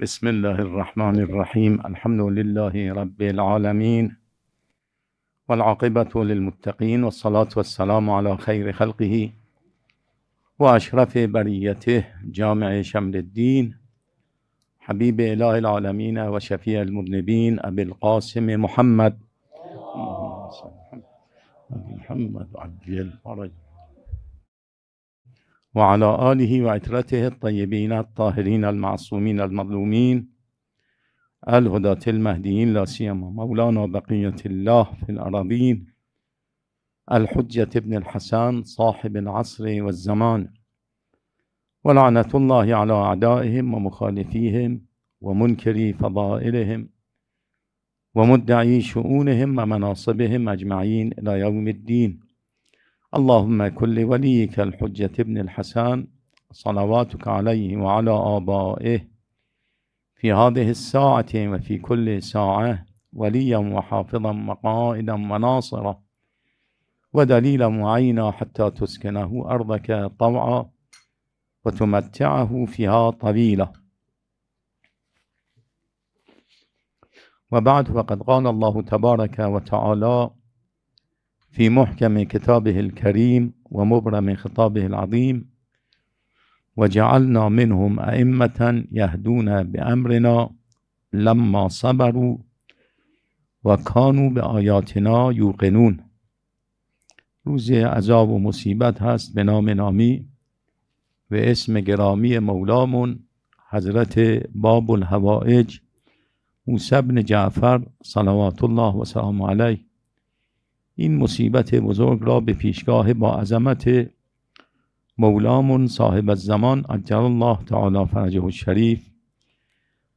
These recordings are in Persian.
بسم الله الرحمن الرحيم الحمد لله رب العالمين والعاقبة للمتقين والصلاة والسلام على خير خلقه وأشرف بريته جامع شمل الدين حبيب إله العالمين وشفيع المذنبين أبي القاسم محمد محمد عجل الفرج وعلى آله وعترته الطيبين الطاهرين المعصومين المظلومين الهداة المهديين لا سيما مولانا بقية الله في الأراضين الحجة ابن الحسن صاحب العصر والزمان ولعنة الله على أعدائهم ومخالفيهم ومنكري فضائلهم ومدعي شؤونهم ومناصبهم أجمعين إلى يوم الدين اللهم كن لوليك الحجة ابن الحسن صلواتك عليه وعلى آبائه في هذه الساعة وفي كل ساعة وليا وحافظا وقائدا وناصرا ودليلا معينا حتى تسكنه أرضك طوعا وتمتعه فيها طويلا وبعد فقد قال الله تبارك وتعالى في محكم كتابه الكريم ومبرم خطابه العظيم وجعلنا منهم أئمة يهدون بأمرنا لما صبروا وكانوا بآياتنا يوقنون روز عذاب و مصیبت هست به نام نامی و اسم گرامی مولامون حضرت باب الهوائج موسی بن جعفر صلوات الله و سلام علیه این مصیبت بزرگ را به پیشگاه با عظمت مولامون صاحب الزمان عجل الله تعالی فرجه الشریف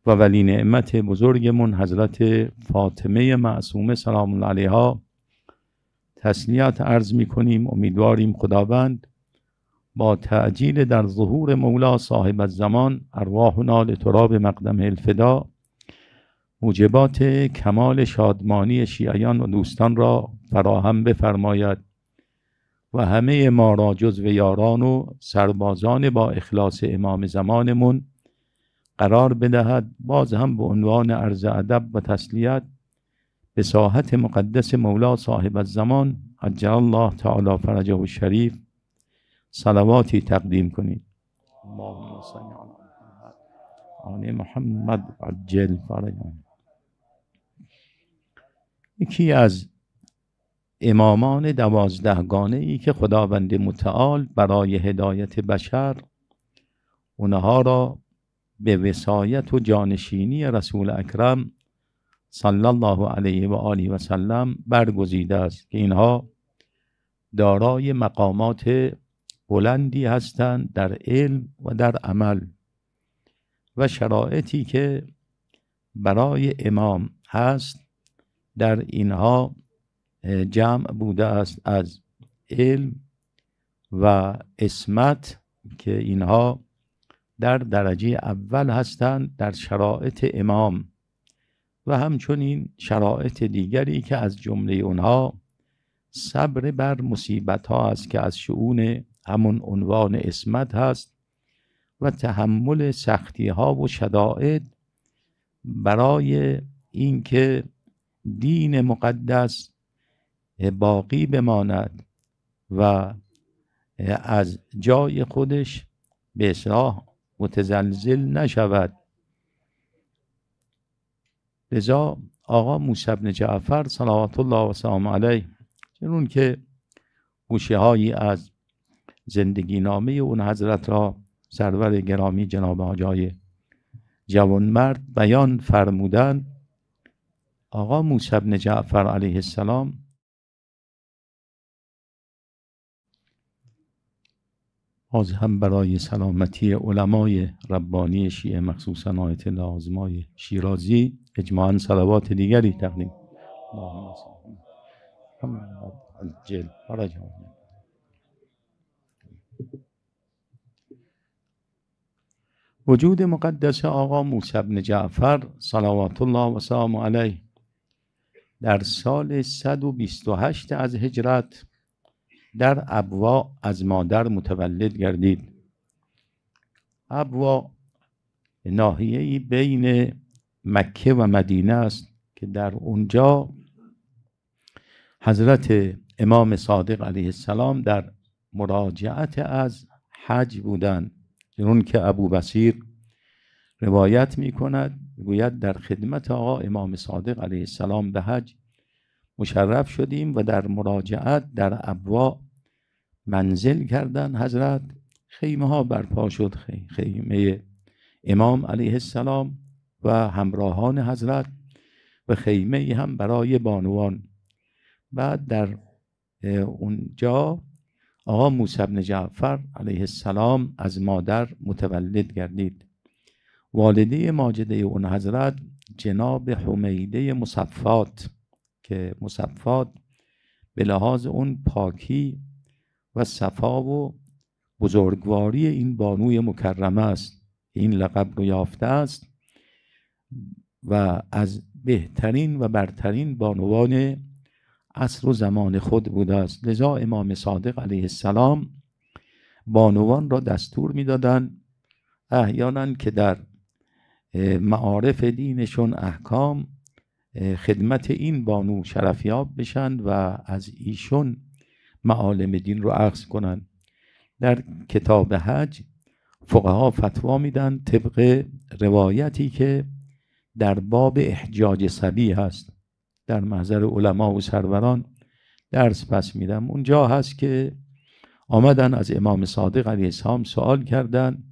و ولی نعمت بزرگمون حضرت فاطمه معصومه سلام الله علیها تسلیت عرض می کنیم امیدواریم خداوند با تعجیل در ظهور مولا صاحب الزمان نال تراب مقدم الفدا موجبات کمال شادمانی شیعیان و دوستان را فراهم بفرماید و همه ما را جزو یاران و سربازان با اخلاص امام زمانمون قرار بدهد باز هم به عنوان عرض ادب و تسلیت به ساحت مقدس مولا صاحب الزمان عجل الله تعالی فرجه و شریف صلواتی تقدیم کنید اللهم صل محمد عجل یکی از امامان گانه ای که خداوند متعال برای هدایت بشر اونها را به وسایت و جانشینی رسول اکرم صلی الله علیه و آله و سلم برگزیده است که اینها دارای مقامات بلندی هستند در علم و در عمل و شرایطی که برای امام هست در اینها جمع بوده است از علم و اسمت که اینها در درجه اول هستند در شرایط امام و همچنین شرایط دیگری که از جمله اونها صبر بر مصیبت ها است که از شعون همون عنوان اسمت هست و تحمل سختی ها و شدائد برای اینکه دین مقدس باقی بماند و از جای خودش به اصلاح متزلزل نشود لذا آقا موسی بن جعفر صلوات الله و سلام علیه چون که گوشه هایی از زندگی نامه اون حضرت را سرور گرامی جناب آجای جوانمرد بیان فرمودند آقا موسی بن جعفر علیه السلام باز هم برای سلامتی علمای ربانی شیعه مخصوصا آیت لازمای شیرازی اجماعا صلوات دیگری تقدیم وجود مقدس آقا موسی بن جعفر صلوات الله و سلام علیه در سال 128 از هجرت در ابوا از مادر متولد گردید ابوا ناحیه‌ای بین مکه و مدینه است که در اونجا حضرت امام صادق علیه السلام در مراجعت از حج بودند چون که ابو بصیر روایت می کند گوید در خدمت آقا امام صادق علیه السلام به حج مشرف شدیم و در مراجعت در ابوا منزل کردن حضرت خیمه ها برپا شد خیمه امام علیه السلام و همراهان حضرت و خیمه هم برای بانوان بعد در اونجا آقا موسی بن جعفر علیه السلام از مادر متولد گردید والده ماجده اون حضرت جناب حمیده مصفات که مصفات به لحاظ اون پاکی و صفا و بزرگواری این بانوی مکرمه است این لقب رو یافته است و از بهترین و برترین بانوان عصر و زمان خود بوده است لذا امام صادق علیه السلام بانوان را دستور میدادند احیانا که در معارف دینشون احکام خدمت این بانو شرفیاب بشند و از ایشون معالم دین رو عقص کنن در کتاب حج فقها فتوا میدن طبق روایتی که در باب احجاج سبی هست در محضر علما و سروران درس پس میدم اونجا هست که آمدن از امام صادق علیه السلام سوال کردن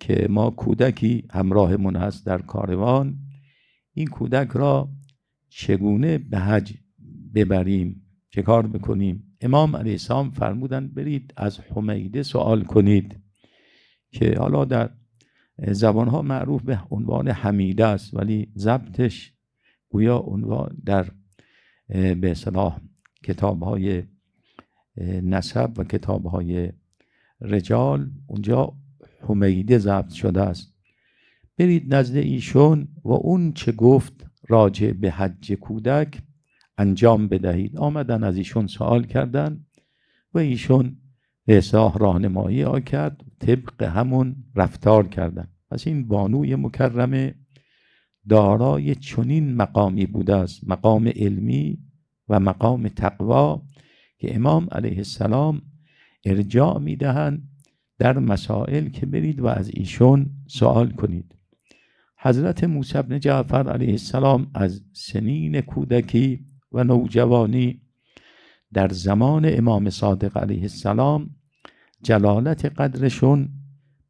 که ما کودکی همراهمون هست در کاروان این کودک را چگونه به حج ببریم چه کار بکنیم امام علیه السلام فرمودن برید از حمیده سوال کنید که حالا در زبان ها معروف به عنوان حمیده است ولی ضبطش گویا عنوان در به صلاح کتاب های نسب و کتاب های رجال اونجا حمیده ضبط شده است برید نزد ایشون و اون چه گفت راجع به حج کودک انجام بدهید آمدن از ایشون سوال کردن و ایشون به راهنمایی ها کرد طبق همون رفتار کردن پس این بانوی مکرمه دارای چنین مقامی بوده است مقام علمی و مقام تقوا که امام علیه السلام ارجاع میدهند در مسائل که برید و از ایشون سوال کنید حضرت موسی بن جعفر علیه السلام از سنین کودکی و نوجوانی در زمان امام صادق علیه السلام جلالت قدرشون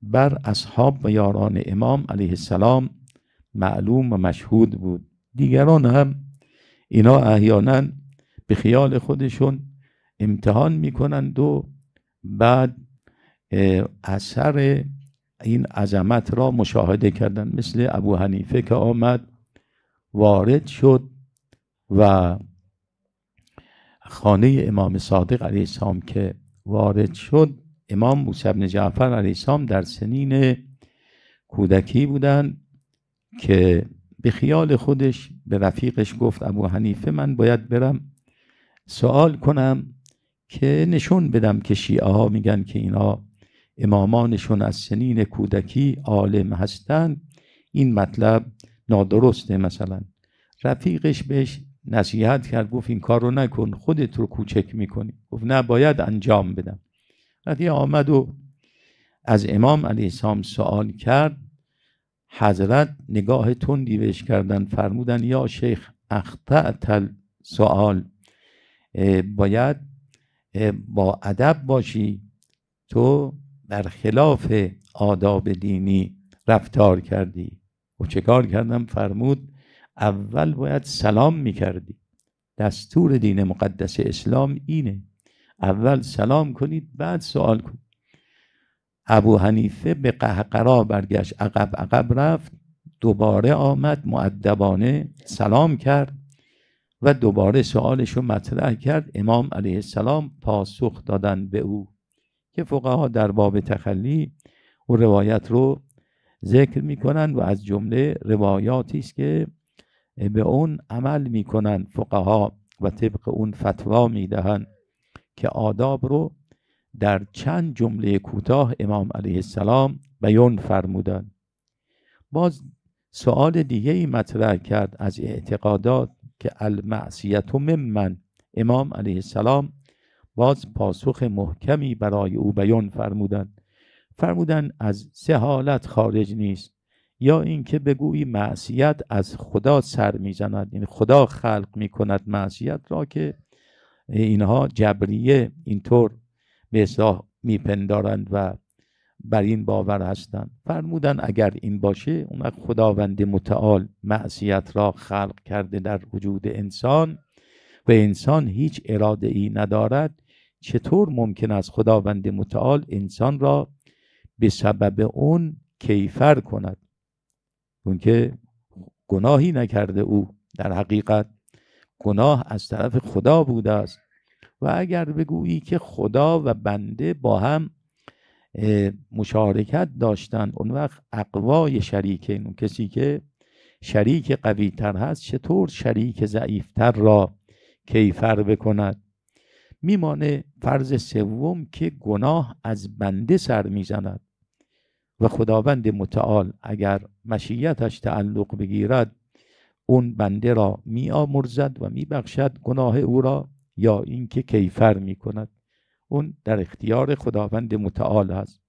بر اصحاب و یاران امام علیه السلام معلوم و مشهود بود دیگران هم اینا احیانا به خیال خودشون امتحان میکنند و بعد اثر این عظمت را مشاهده کردند مثل ابو حنیفه که آمد وارد شد و خانه امام صادق علیه السلام که وارد شد امام موسی بن جعفر علیه السلام در سنین کودکی بودند که به خیال خودش به رفیقش گفت ابو حنیفه من باید برم سوال کنم که نشون بدم که شیعه ها میگن که اینا امامانشون از سنین کودکی عالم هستند این مطلب نادرسته مثلا رفیقش بهش نصیحت کرد گفت این کار رو نکن خودت رو کوچک میکنی گفت نه باید انجام بدم وقتی آمد و از امام علیه السلام سوال کرد حضرت نگاه تندی بهش کردن فرمودن یا شیخ اخطأت سوال باید با ادب باشی تو برخلاف آداب دینی رفتار کردی و چه کار کردم فرمود اول باید سلام میکردی دستور دین مقدس اسلام اینه اول سلام کنید بعد سوال کنید ابو حنیفه به قهقرا برگشت عقب عقب رفت دوباره آمد معدبانه سلام کرد و دوباره سوالش رو مطرح کرد امام علیه السلام پاسخ دادن به او که فقها در باب تخلی او روایت رو ذکر میکنن و از جمله روایاتی است که به اون عمل میکنن فقها و طبق اون فتوا میدهند که آداب رو در چند جمله کوتاه امام علیه السلام بیان فرمودن باز سوال دیگه ای مطرح کرد از اعتقادات که المعصیت ممن امام علیه السلام باز پاسخ محکمی برای او بیان فرمودن فرمودن از سه حالت خارج نیست یا اینکه بگویی معصیت از خدا سر میزند این یعنی خدا خلق میکند معصیت را که اینها جبریه اینطور به اصلاح میپندارند و بر این باور هستند فرمودن اگر این باشه اون خداوند متعال معصیت را خلق کرده در وجود انسان و انسان هیچ اراده ای ندارد چطور ممکن است خداوند متعال انسان را به سبب اون کیفر کند اون که گناهی نکرده او در حقیقت گناه از طرف خدا بوده است و اگر بگویی که خدا و بنده با هم مشارکت داشتن اون وقت اقوای شریک اون کسی که شریک قوی تر هست چطور شریک تر را کیفر بکند میمانه فرض سوم که گناه از بنده سر میزند و خداوند متعال اگر مشیتش تعلق بگیرد اون بنده را می آمرزد و میبخشد گناه او را یا اینکه کیفر می کند اون در اختیار خداوند متعال است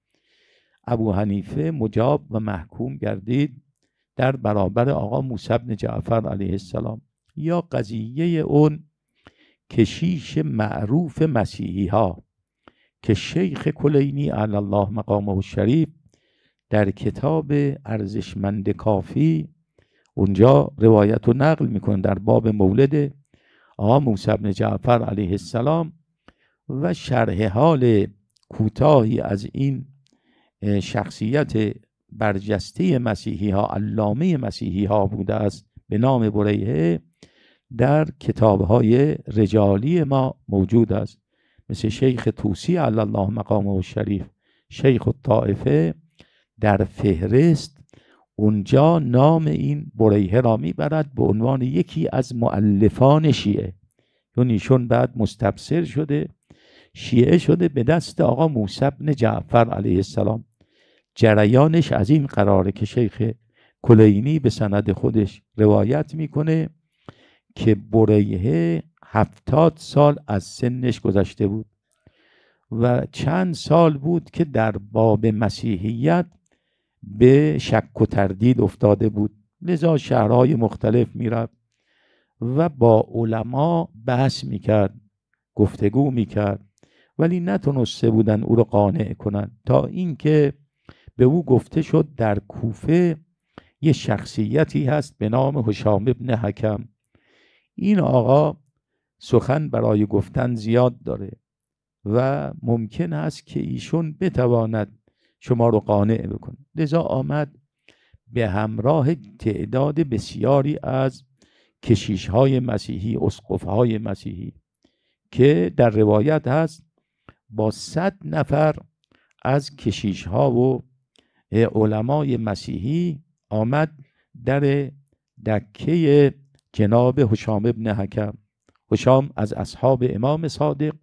ابو حنیفه مجاب و محکوم گردید در برابر آقا موسی بن جعفر علیه السلام یا قضیه اون کشیش معروف مسیحی ها که شیخ کلینی علی الله مقامه شریف در کتاب ارزشمند کافی اونجا روایت رو نقل میکنه در باب مولد آقا موسی بن جعفر علیه السلام و شرح حال کوتاهی از این شخصیت برجسته مسیحی ها علامه مسیحی ها بوده است به نام بریه در کتاب های رجالی ما موجود است مثل شیخ توسی علی الله مقام و شریف شیخ الطائفه در فهرست اونجا نام این بریهه را میبرد به عنوان یکی از معلفان شیعه چون یعنی ایشون بعد مستبصر شده شیعه شده به دست آقا موسی جعفر علیه السلام جریانش از این قراره که شیخ کلینی به سند خودش روایت میکنه که بریه هفتاد سال از سنش گذشته بود و چند سال بود که در باب مسیحیت به شک و تردید افتاده بود لذا شهرهای مختلف میرفت و با علما بحث میکرد گفتگو میکرد ولی نتونسته بودن او را قانع کنند تا اینکه به او گفته شد در کوفه یه شخصیتی هست به نام حشام ابن حکم این آقا سخن برای گفتن زیاد داره و ممکن است که ایشون بتواند شما رو قانع بکنه لذا آمد به همراه تعداد بسیاری از کشیش های مسیحی اسقف های مسیحی که در روایت هست با صد نفر از کشیش ها و علمای مسیحی آمد در دکه جناب حشام ابن حکم حشام از اصحاب امام صادق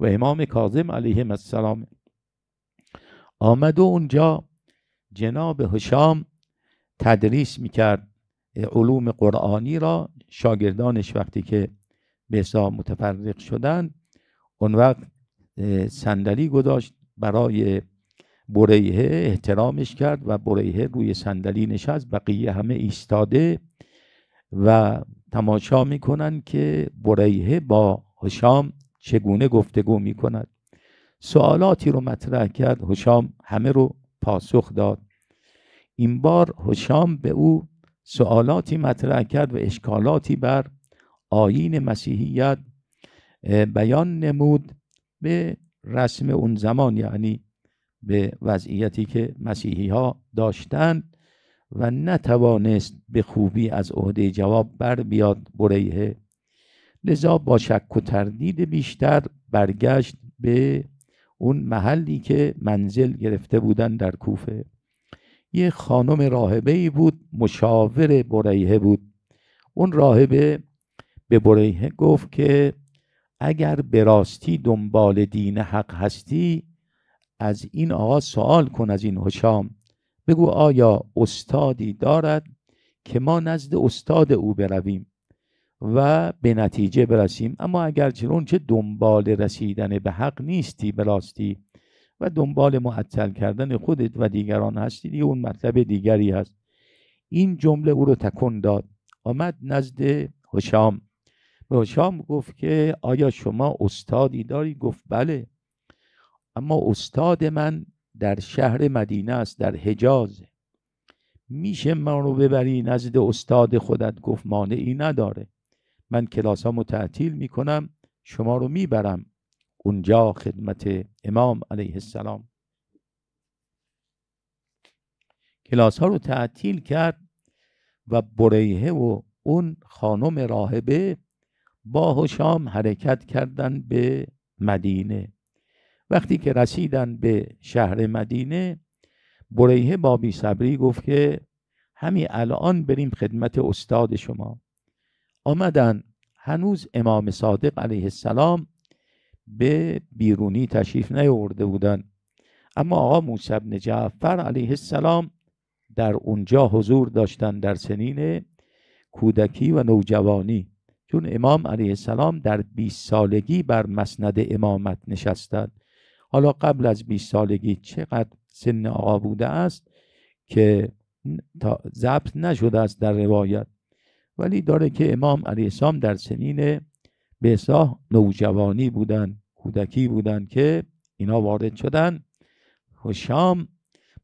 و امام کاظم علیهم السلام آمد و اونجا جناب هشام تدریس میکرد علوم قرآنی را شاگردانش وقتی که به حساب متفرق شدند اون وقت صندلی گذاشت برای بریه احترامش کرد و بریه روی صندلی نشست بقیه همه ایستاده و تماشا میکنند که بریه با هشام چگونه گفتگو میکند سوالاتی رو مطرح کرد هشام همه رو پاسخ داد این بار هشام به او سوالاتی مطرح کرد و اشکالاتی بر آیین مسیحیت بیان نمود به رسم اون زمان یعنی به وضعیتی که مسیحی ها داشتند و نتوانست به خوبی از عهده جواب بر بیاد بریه لذا با شک و تردید بیشتر برگشت به اون محلی که منزل گرفته بودن در کوفه یه خانم راهبه ای بود مشاور بریهه بود اون راهبه به بریهه گفت که اگر به راستی دنبال دین حق هستی از این آقا سوال کن از این هشام بگو آیا استادی دارد که ما نزد استاد او برویم و به نتیجه برسیم اما اگر چون چه دنبال رسیدن به حق نیستی به راستی و دنبال معطل کردن خودت و دیگران هستی دیگه اون مطلب دیگری هست این جمله او رو تکن داد آمد نزد هشام به هشام گفت که آیا شما استادی داری گفت بله اما استاد من در شهر مدینه است در حجاز میشه ما رو ببری نزد استاد خودت گفت مانعی نداره من کلاس ها تعطیل میکنم شما رو میبرم اونجا خدمت امام علیه السلام کلاس ها رو تعطیل کرد و بریه و اون خانم راهبه با هشام حرکت کردن به مدینه وقتی که رسیدن به شهر مدینه بریهه با صبری گفت که همین الان بریم خدمت استاد شما آمدن هنوز امام صادق علیه السلام به بیرونی تشریف نیاورده بودن اما آقا موسی بن جعفر علیه السلام در اونجا حضور داشتن در سنین کودکی و نوجوانی چون امام علیه السلام در 20 سالگی بر مسند امامت نشستند حالا قبل از 20 سالگی چقدر سن آقا بوده است که ضبط نشده است در روایت ولی داره که امام علیه السلام در سنین به نوجوانی بودن کودکی بودن که اینا وارد شدن خوشام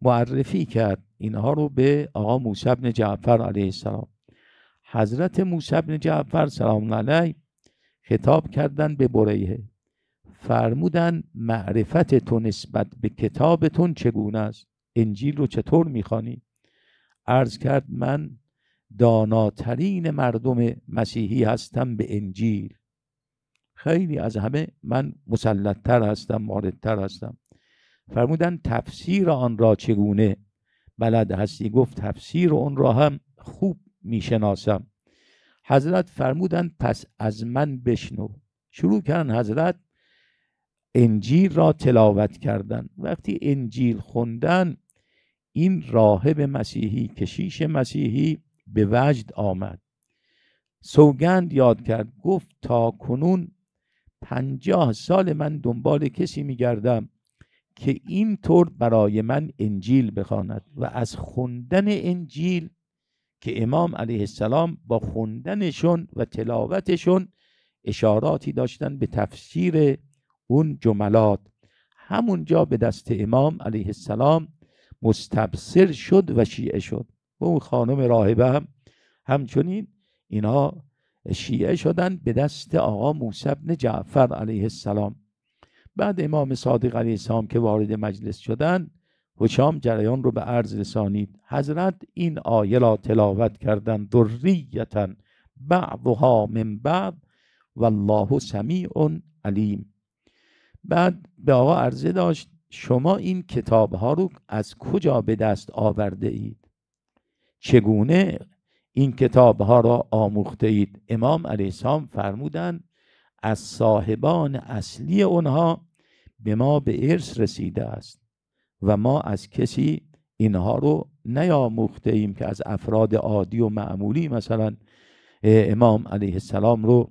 معرفی کرد اینها رو به آقا موسی بن جعفر علیه السلام حضرت موسی بن جعفر سلام علیه خطاب کردن به بریه فرمودن معرفت تو نسبت به کتابتون چگونه است انجیل رو چطور میخوانی عرض کرد من داناترین مردم مسیحی هستم به انجیل خیلی از همه من مسلطتر هستم واردتر هستم فرمودن تفسیر آن را چگونه بلد هستی گفت تفسیر اون را هم خوب میشناسم حضرت فرمودن پس از من بشنو شروع کردن حضرت انجیل را تلاوت کردن وقتی انجیل خوندن این راهب مسیحی کشیش مسیحی به وجد آمد سوگند یاد کرد گفت تا کنون پنجاه سال من دنبال کسی میگردم که این طور برای من انجیل بخواند و از خوندن انجیل که امام علیه السلام با خوندنشون و تلاوتشون اشاراتی داشتن به تفسیر اون جملات همونجا به دست امام علیه السلام مستبصر شد و شیعه شد و اون خانم راهبه هم همچنین اینا شیعه شدن به دست آقا موسی بن جعفر علیه السلام بعد امام صادق علیه السلام که وارد مجلس شدند حشام جریان رو به عرض رسانید حضرت این آیه را تلاوت کردند ذریتا بعضها من بعد والله سمیع علیم بعد به آقا عرضه داشت شما این کتاب ها رو از کجا به دست آورده اید چگونه این کتاب ها را آموخته اید امام علیه السلام فرمودند از صاحبان اصلی اونها به ما به ارث رسیده است و ما از کسی اینها رو نیاموخته ایم که از افراد عادی و معمولی مثلا امام علیه السلام رو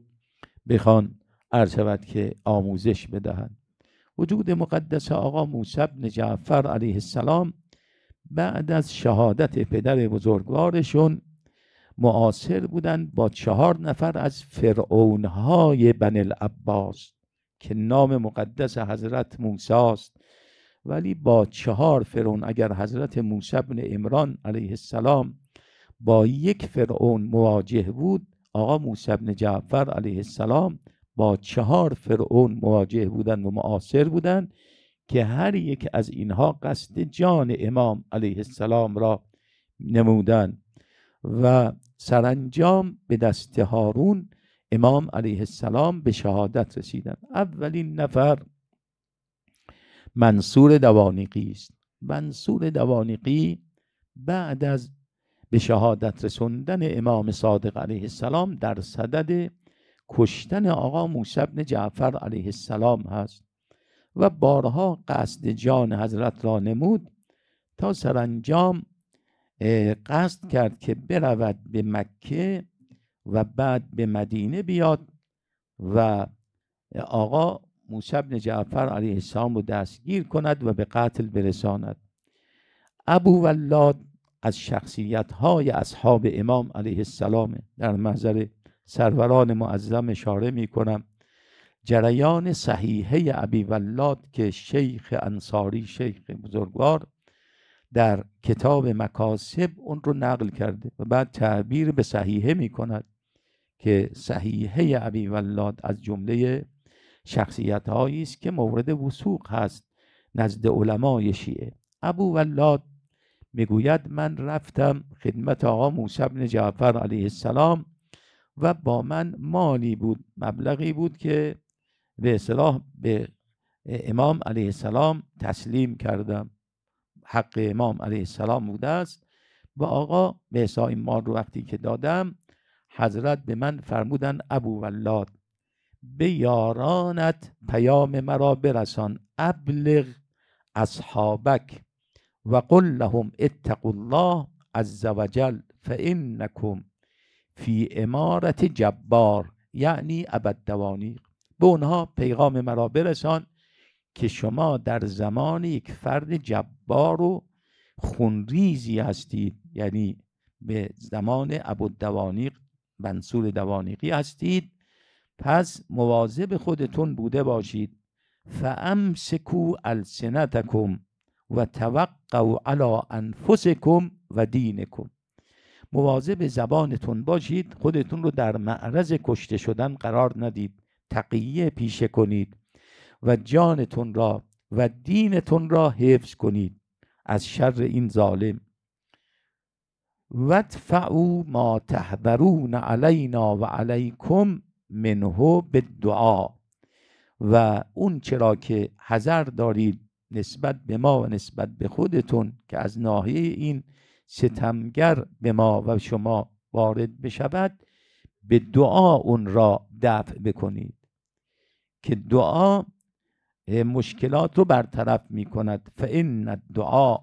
بخوان عرض شود که آموزش بدهند وجود مقدس آقا موسی بن جعفر علیه السلام بعد از شهادت پدر بزرگوارشون معاصر بودند با چهار نفر از فرعونهای بن العباس که نام مقدس حضرت موسی است ولی با چهار فرعون اگر حضرت موسی بن عمران علیه السلام با یک فرعون مواجه بود آقا موسی بن جعفر علیه السلام با چهار فرعون مواجه بودند و معاصر بودند که هر یک از اینها قصد جان امام علیه السلام را نمودن و سرانجام به دست هارون امام علیه السلام به شهادت رسیدند اولین نفر منصور دوانیقی است منصور دوانیقی بعد از به شهادت رسوندن امام صادق علیه السلام در صدد کشتن آقا موسی بن جعفر علیه السلام هست و بارها قصد جان حضرت را نمود تا سرانجام قصد کرد که برود به مکه و بعد به مدینه بیاد و آقا موسی بن جعفر علیه السلام رو دستگیر کند و به قتل برساند ابو ولاد از شخصیت های اصحاب امام علیه السلام در محضر سروران معظم اشاره می کنم جریان صحیحه ابی ولاد که شیخ انصاری شیخ بزرگوار در کتاب مکاسب اون رو نقل کرده و بعد تعبیر به صحیحه می کند که صحیحه ابی ولاد از جمله شخصیت است که مورد وسوق هست نزد علمای شیعه ابو ولاد میگوید من رفتم خدمت آقا موسی بن جعفر علیه السلام و با من مالی بود مبلغی بود که به اصلاح به امام علیه السلام تسلیم کردم حق امام علیه السلام بوده است و آقا به حساب این مال رو وقتی که دادم حضرت به من فرمودن ابو ولاد به یارانت پیام مرا برسان ابلغ اصحابک و قل لهم اتقوا الله عز وجل فانکم فی امارت جبار یعنی ابد دوانیق به اونها پیغام مرا برسان که شما در زمان یک فرد جبار و خونریزی هستید یعنی به زمان دوانیق منصور دوانیقی هستید پس مواظب خودتون بوده باشید فامسکو السنتکم و توقعوا علی انفسکم و دینکم مواظب زبانتون باشید خودتون رو در معرض کشته شدن قرار ندید تقیه پیشه کنید و جانتون را و دینتون را حفظ کنید از شر این ظالم و فعو ما تحبرون علینا و علیکم منه به دعا و اون چرا که حذر دارید نسبت به ما و نسبت به خودتون که از ناحیه این ستمگر به ما و شما وارد بشود به دعا اون را دفع بکنید که دعا مشکلات رو برطرف می کند فان الدعاء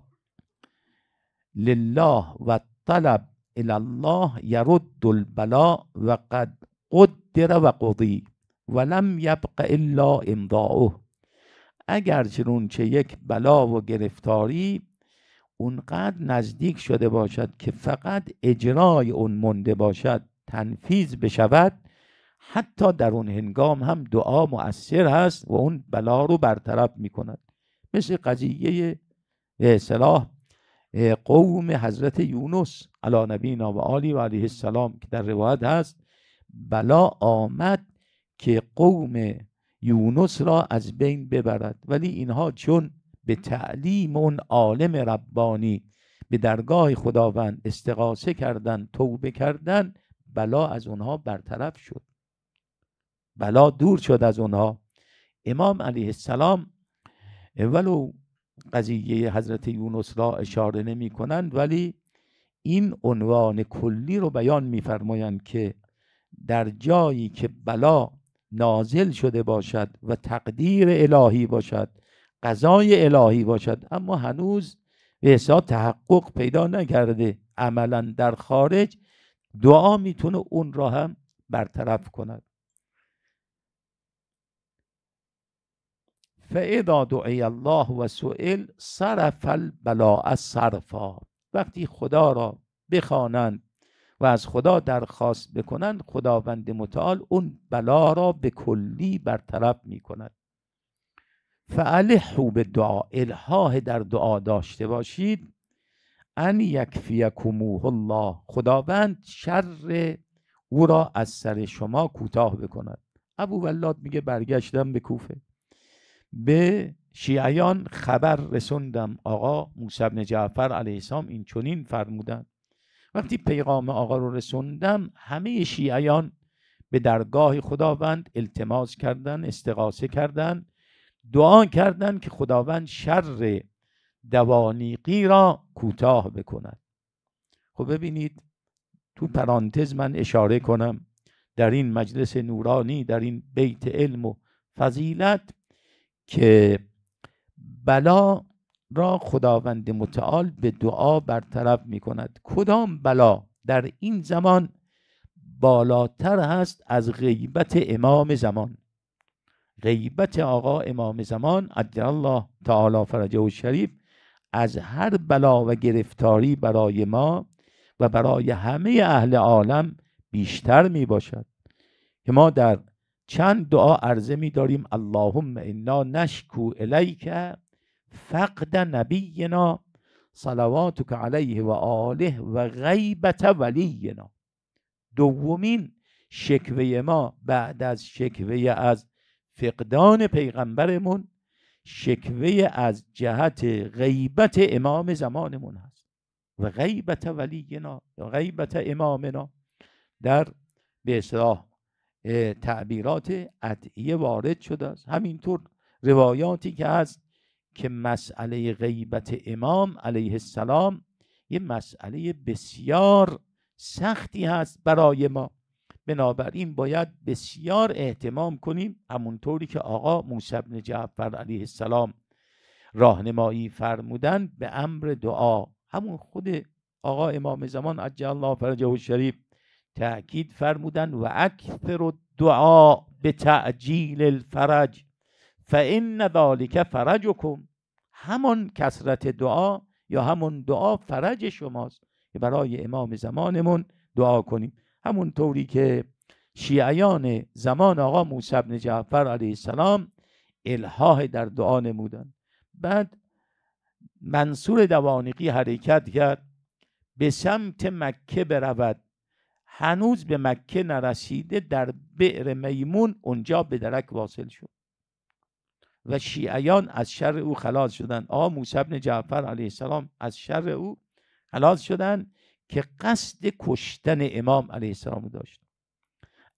لله و طلب الله يرد البلاء قد قدر و قضی ولم یبق الا امضاؤه اگر چون چه یک بلا و گرفتاری اونقدر نزدیک شده باشد که فقط اجرای اون مونده باشد تنفیز بشود حتی در اون هنگام هم دعا مؤثر هست و اون بلا رو برطرف کند مثل قضیه سلاح قوم حضرت یونس علی نبینا و آلی و علیه السلام که در روایت هست بلا آمد که قوم یونس را از بین ببرد ولی اینها چون به تعلیم اون عالم ربانی به درگاه خداوند استقاسه کردن توبه کردن بلا از اونها برطرف شد بلا دور شد از اونها امام علیه السلام اولو قضیه حضرت یونس را اشاره نمی کنند ولی این عنوان کلی رو بیان میفرمایند که در جایی که بلا نازل شده باشد و تقدیر الهی باشد قضای الهی باشد اما هنوز به حساب تحقق پیدا نکرده عملا در خارج دعا میتونه اون را هم برطرف کند فعدا دعی الله و سئل صرف البلاء صرفا وقتی خدا را بخوانند و از خدا درخواست بکنند خداوند متعال اون بلا را به کلی برطرف می کند فالحو به دعا در دعا داشته باشید ان یکفیکموه الله خداوند شر او را از سر شما کوتاه بکند ابو ولاد میگه برگشتم به کوفه به شیعیان خبر رسوندم آقا موسی بن جعفر علیه السلام این چنین فرمودند وقتی پیغام آقا رو رسوندم همه شیعیان به درگاه خداوند التماس کردن استغاثه کردن دعا کردند که خداوند شر دوانیقی را کوتاه بکند خب ببینید تو پرانتز من اشاره کنم در این مجلس نورانی در این بیت علم و فضیلت که بلا را خداوند متعال به دعا برطرف می کند کدام بلا در این زمان بالاتر هست از غیبت امام زمان غیبت آقا امام زمان عجل الله تعالی فرجه و شریف از هر بلا و گرفتاری برای ما و برای همه اهل عالم بیشتر می باشد که ما در چند دعا عرضه می داریم اللهم انا نشکو الیک فقد نبینا صلواتک علیه و آله و غیبت ولینا دومین شکوه ما بعد از شکوه از فقدان پیغمبرمون شکوه از جهت غیبت امام زمانمون هست و غیبت ولینا یا غیبت امامنا در به تعبیرات ادعیه وارد شده است همینطور روایاتی که هست که مسئله غیبت امام علیه السلام یه مسئله بسیار سختی هست برای ما بنابراین باید بسیار احتمام کنیم همونطوری که آقا موسی بن جعفر علیه السلام راهنمایی فرمودن به امر دعا همون خود آقا امام زمان عجل الله فرجه شریف تأکید فرمودن و اکثر دعا به تعجیل الفرج فان فرج فرجکم همان کسرت دعا یا همون دعا فرج شماست که برای امام زمانمون دعا کنیم همون طوری که شیعیان زمان آقا موسی بن جعفر علیه السلام الهاه در دعا نمودن بعد منصور دوانقی حرکت کرد به سمت مکه برود هنوز به مکه نرسیده در بئر میمون اونجا به درک واصل شد و شیعیان از شر او خلاص شدند آقا موسی بن جعفر علیه السلام از شر او خلاص شدند که قصد کشتن امام علیه السلام داشت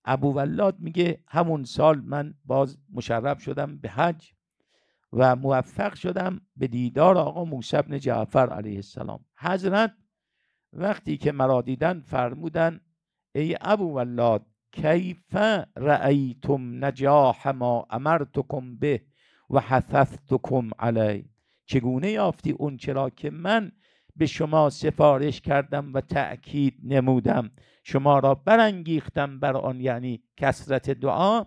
ابو ولاد میگه همون سال من باز مشرف شدم به حج و موفق شدم به دیدار آقا موسی بن جعفر علیه السلام حضرت وقتی که مرا دیدن فرمودن ای ابو ولاد کیف رأیتم نجاح ما امرتکم به و حثثتکم علی چگونه یافتی اون چرا که من به شما سفارش کردم و تأکید نمودم شما را برانگیختم بر آن یعنی کسرت دعا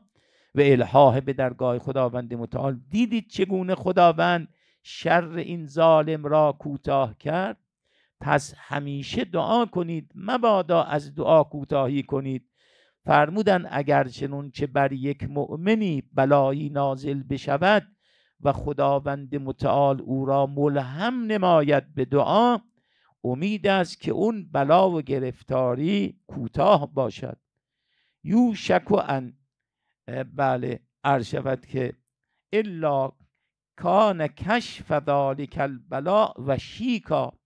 و الهاه به درگاه خداوند متعال دیدید چگونه خداوند شر این ظالم را کوتاه کرد پس همیشه دعا کنید مبادا از دعا کوتاهی کنید فرمودن اگر چنون که بر یک مؤمنی بلایی نازل بشود و خداوند متعال او را ملهم نماید به دعا امید است که اون بلا و گرفتاری کوتاه باشد یو شکو ان بله عرض شود که الا کان کشف کل البلا و شیکا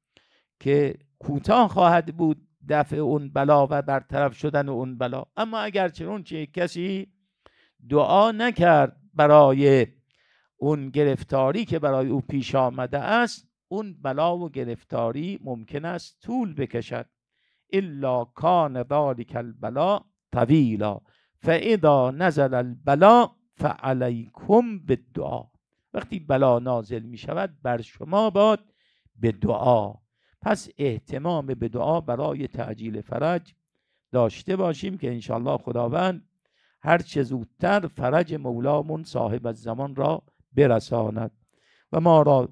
که کوتاه خواهد بود دفع اون بلا و برطرف شدن اون بلا اما اگر چنون چه کسی دعا نکرد برای اون گرفتاری که برای او پیش آمده است اون بلا و گرفتاری ممکن است طول بکشد الا کان ذلک البلا طویلا فاذا نزل البلا فعلیکم بالدعا وقتی بلا نازل می شود بر شما باد به دعا پس احتمام به دعا برای تعجیل فرج داشته باشیم که انشالله خداوند هر چه زودتر فرج مولامون صاحب زمان را برساند و ما را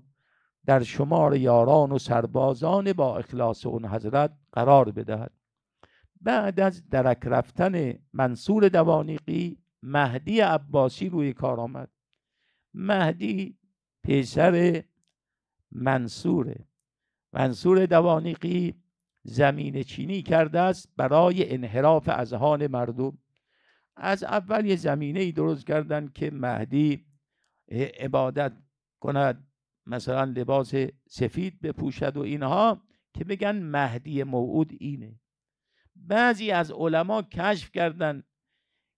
در شمار یاران و سربازان با اخلاص اون حضرت قرار بدهد بعد از درک رفتن منصور دوانیقی مهدی عباسی روی کار آمد مهدی پسر منصوره منصور دوانیقی زمین چینی کرده است برای انحراف اذهان مردم از اول یه زمینه ای درست کردن که مهدی عبادت کند مثلا لباس سفید بپوشد و اینها که بگن مهدی موعود اینه بعضی از علما کشف کردن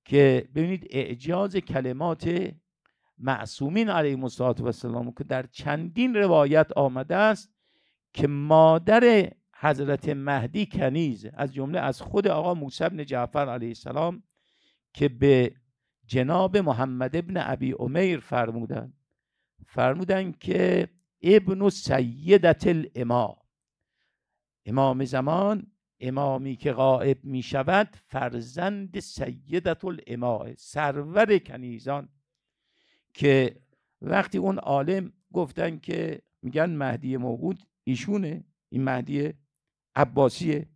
که ببینید اعجاز کلمات معصومین علیه و السلام که در چندین روایت آمده است که مادر حضرت مهدی کنیز از جمله از خود آقا موسی بن جعفر علیه السلام که به جناب محمد ابن ابی عمیر فرمودن فرمودن که ابن سیدت الامام امام زمان امامی که غائب می شود فرزند سیدت الامام سرور کنیزان که وقتی اون عالم گفتن که میگن مهدی موعود ایشونه این مهدی عباسیه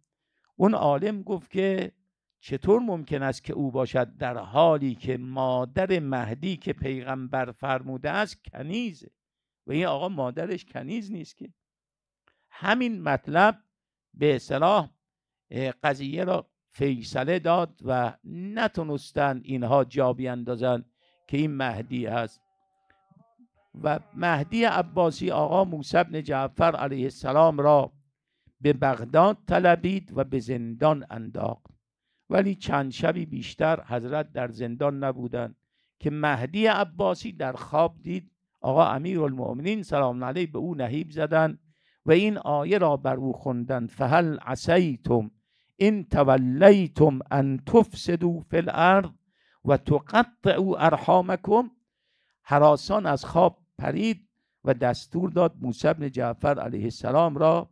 اون عالم گفت که چطور ممکن است که او باشد در حالی که مادر مهدی که پیغمبر فرموده است کنیزه و این آقا مادرش کنیز نیست که همین مطلب به اصطلاح قضیه را فیصله داد و نتونستن اینها جا بیندازن که این مهدی هست و مهدی عباسی آقا موسی بن جعفر علیه السلام را به بغداد طلبید و به زندان انداخت ولی چند شبی بیشتر حضرت در زندان نبودند که مهدی عباسی در خواب دید آقا امیر المؤمنین سلام علیه به او نهیب زدند و این آیه را بر او خوندند فهل عسیتم ان تولیتم ان تفسدوا فی الارض و تقطعوا ارحامکم حراسان از خواب پرید و دستور داد موسی بن جعفر علیه السلام را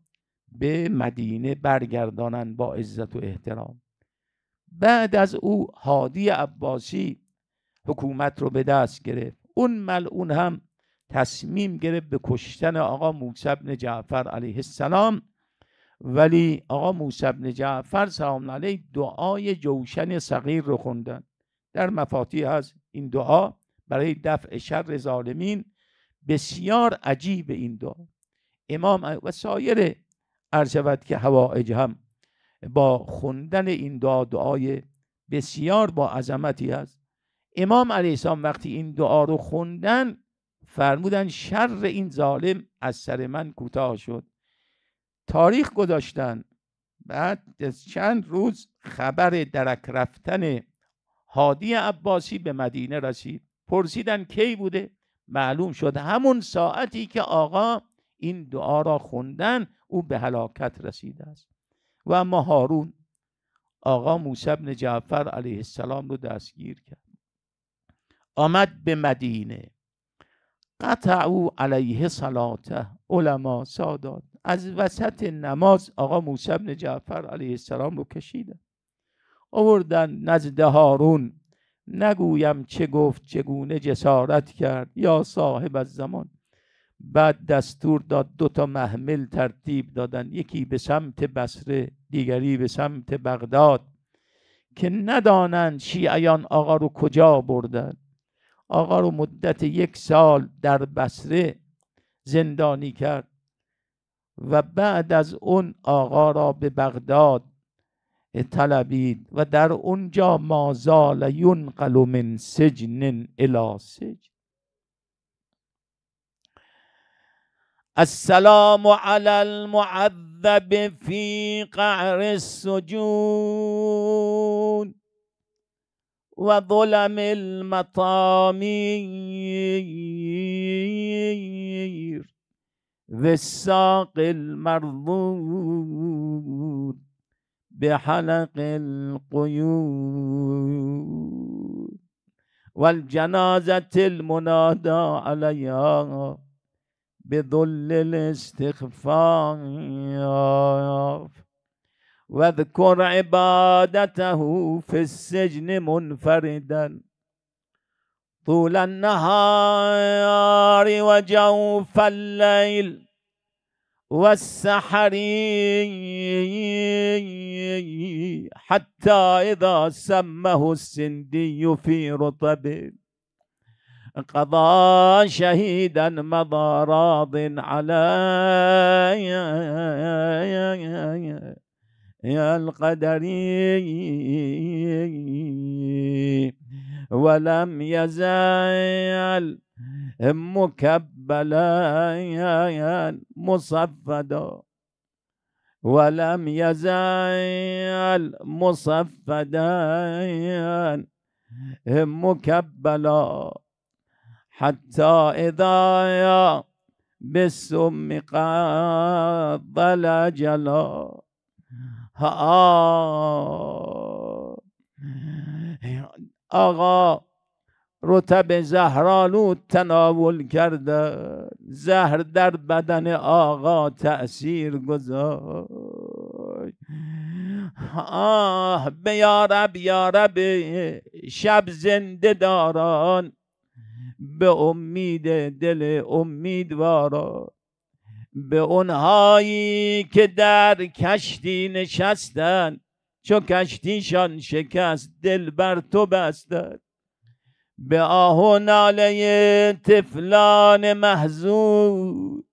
به مدینه برگردانند با عزت و احترام بعد از او هادی عباسی حکومت رو به دست گرفت اون ملعون هم تصمیم گرفت به کشتن آقا موسی بن جعفر علیه السلام ولی آقا موسی بن جعفر سلام علیه دعای جوشن صغیر رو خوندن در مفاتیح از این دعا برای دفع شر ظالمین بسیار عجیب این دعا امام و سایر شود که هوائج هم با خوندن این دعا دعای بسیار با عظمتی است امام علیه السلام وقتی این دعا رو خوندن فرمودن شر این ظالم از سر من کوتاه شد تاریخ گذاشتن بعد از چند روز خبر درک رفتن هادی عباسی به مدینه رسید پرسیدن کی بوده معلوم شد همون ساعتی که آقا این دعا را خوندن او به هلاکت رسیده است و اما هارون آقا موسی بن جعفر علیه السلام رو دستگیر کرد آمد به مدینه او علیه صلاته علما سادات از وسط نماز آقا موسی بن جعفر علیه السلام رو کشیدن آوردن نزد هارون نگویم چه گفت چگونه جسارت کرد یا صاحب از زمان بعد دستور داد دو تا محمل ترتیب دادن یکی به سمت بصره دیگری به سمت بغداد که ندانند شیعیان آقا رو کجا بردن آقا رو مدت یک سال در بصره زندانی کرد و بعد از اون آقا را به بغداد طلبید و در اونجا ما زال ینقل من سجن الى سجن السلام على المعذب في قعر السجون وظلم المطامير ذي ساق المرضود بحلق القيود والجنازة المنادى عليها بذل الاستخفاف واذكر عبادته في السجن منفردا طول النهار وجوف الليل والسحري حتى إذا سمه السندي في رطب قضى شهيدا مضى راض على يا القدر ولم يزال مكب بلايا مصفدا ولم يزال مصفدا مكبلا حتى إذا بالسم قد جلا ها آه رتب زهرالو تناول کرده زهر در بدن آقا تأثیر گذاشت آه به یارب یارب شب زنده داران به امید دل امیدوارا به اونهایی که در کشتی نشستن چو کشتیشان شکست دل بر تو بستن به آه و ناله تفلان محزون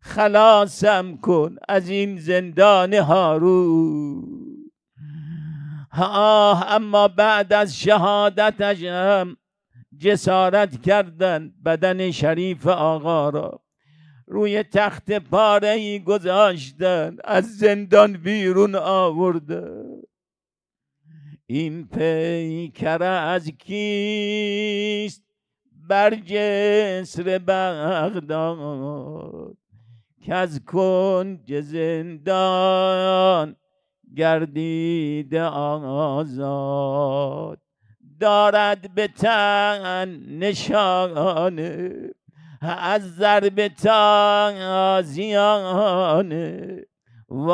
خلاصم کن از این زندان هارو آه اما بعد از هم جسارت کردن بدن شریف آقا را روی تخت پاره گذاشتن از زندان بیرون آوردن این از کیست بر جسر بغداد که از کنج زندان گردید آزاد دارد به تن نشانه از ضرب تازیانه و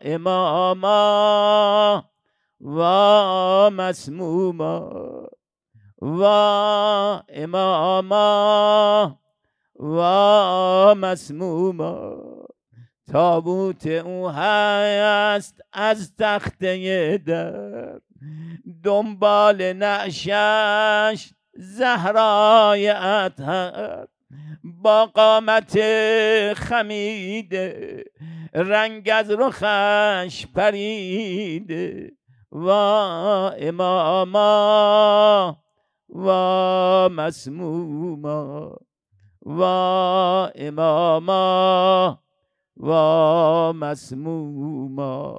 اماما وا مسموما وا اماما وا مسموما تابوت او هست از تخته در دنبال نعشش زهرای اطهر با قامت خمیده رنگ از رخش پریده و اماما و مسموما و اماما و مسموما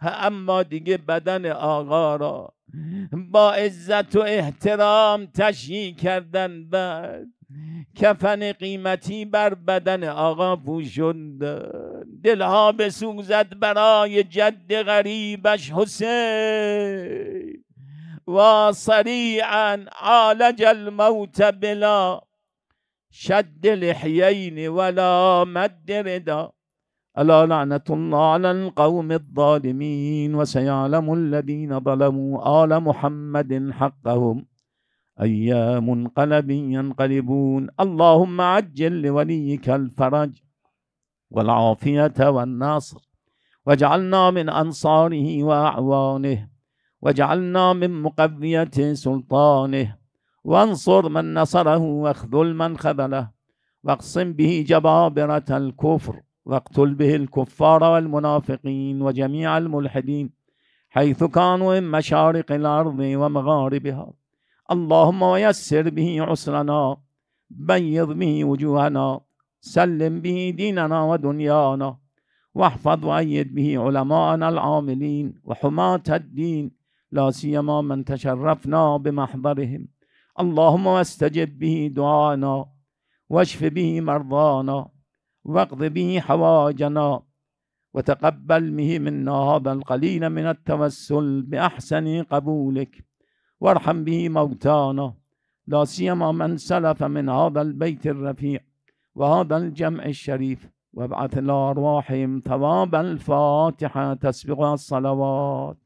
اما دیگه بدن آقا را با عزت و احترام تشییع کردن بعد کفن قیمتی بر بدن آقا پوشند دلها به سوزد برای جد غریبش حسین و صریعا عالج الموت بلا شد لحیین ولا مد ردا الا لعنة الله على القوم الظالمين وسيعلم الذين ظلموا آل محمد حقهم أيام قلب ينقلبون اللهم عجل لوليك الفرج والعافية والنصر واجعلنا من أنصاره وأعوانه واجعلنا من مقوية سلطانه وانصر من نصره واخذل من خذله واقسم به جبابرة الكفر واقتل به الكفار والمنافقين وجميع الملحدين حيث كانوا من مشارق الأرض ومغاربها اللهم ويسر به عسرنا بيض به وجوهنا سلم به ديننا ودنيانا واحفظ وأيد به علماءنا العاملين وحماة الدين لا سيما من تشرفنا بمحضرهم اللهم واستجب به دعانا واشف به مرضانا واقض به حواجنا وتقبل به منا هذا القليل من التوسل بأحسن قبولك وارحم به موتانا لا سيما من سلف من هذا البيت الرفيع وهذا الجمع الشريف وابعث لارواحهم ثواب الفاتحه تسبقها الصلوات